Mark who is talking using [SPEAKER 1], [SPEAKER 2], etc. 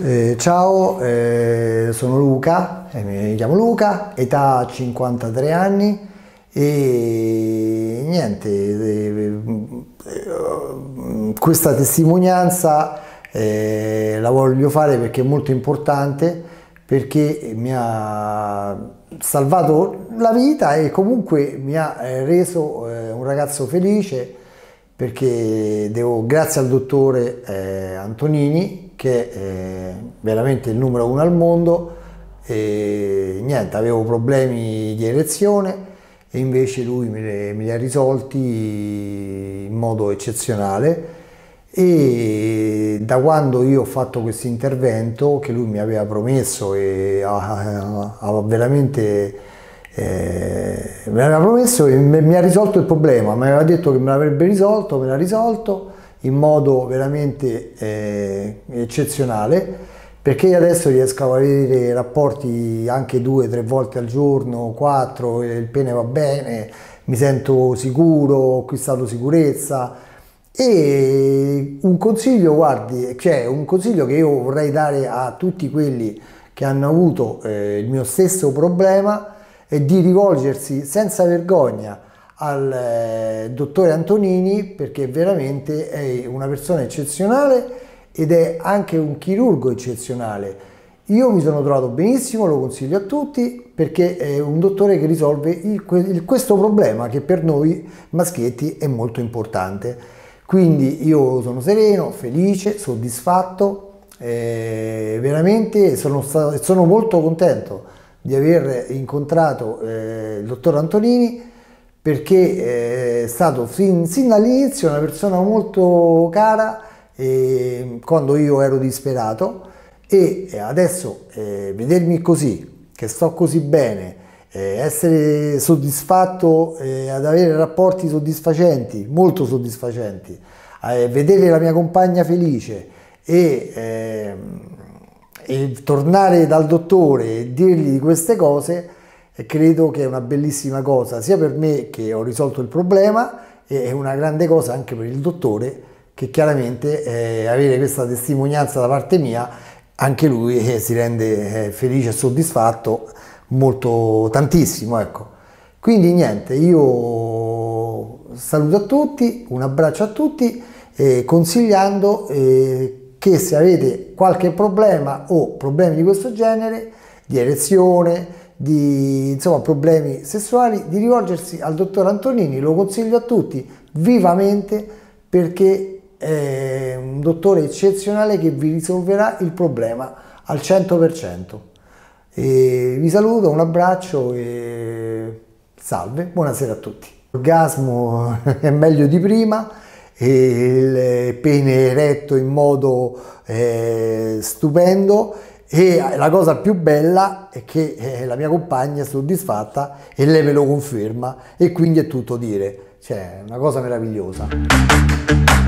[SPEAKER 1] Eh, ciao, eh, sono Luca, eh, mi chiamo Luca, età 53 anni e niente, eh, eh, questa testimonianza eh, la voglio fare perché è molto importante, perché mi ha salvato la vita e comunque mi ha reso un ragazzo felice perché devo, grazie al dottore Antonini che è eh, veramente il numero uno al mondo e niente, avevo problemi di erezione e invece lui me li, ha risolti in modo eccezionale e da quando io ho fatto questo intervento che lui mi aveva promesso e ha, veramente eh, me l'aveva promesso e mi ha risolto il problema, mi aveva detto che me l'avrebbe risolto, me l'ha risolto in modo veramente eh, eccezionale perché adesso riesco ad avere rapporti anche due, tre volte al giorno, quattro, il pene va bene, mi sento sicuro, ho acquistato sicurezza e un consiglio, guardi, cioè un consiglio che io vorrei dare a tutti quelli che hanno avuto eh, il mio stesso problema è di rivolgersi senza vergogna al eh, dottore Antonini perché veramente è una persona eccezionale ed è anche un chirurgo eccezionale. Io mi sono trovato benissimo, lo consiglio a tutti perché è un dottore che risolve il, il, questo problema che per noi maschietti è molto importante. Quindi io sono sereno, felice, soddisfatto, eh, veramente sono, stato, sono, molto contento di aver incontrato eh, il dottor Antonini perché eh, è stato sin, sin dall'inizio una persona molto cara eh, quando io ero disperato e eh, adesso eh, vedermi così, che sto così bene, eh, essere soddisfatto, eh, ad avere rapporti soddisfacenti, molto soddisfacenti, vedere la mia compagna felice e, ehm, e tornare dal dottore e dirgli queste cose e credo che è una bellissima cosa sia per me che ho risolto il problema e è una grande cosa anche per il dottore che chiaramente eh, avere questa testimonianza da parte mia anche lui eh, si rende eh, felice e soddisfatto molto tantissimo ecco quindi niente io saluto a tutti un abbraccio a tutti consigliando eh, che se avete qualche problema o problemi di questo genere di erezione di insomma, problemi sessuali, di rivolgersi al dottor Antonini, lo consiglio a tutti vivamente perché è un dottore eccezionale che vi risolverà il problema al 100%. E vi saluto, un abbraccio e salve, buonasera a tutti. L'orgasmo è meglio di prima, il pene eretto in modo eh, stupendo e la cosa più bella è che eh, la mia compagna è soddisfatta e lei me lo conferma e quindi è tutto dire. Cioè, è una cosa meravigliosa.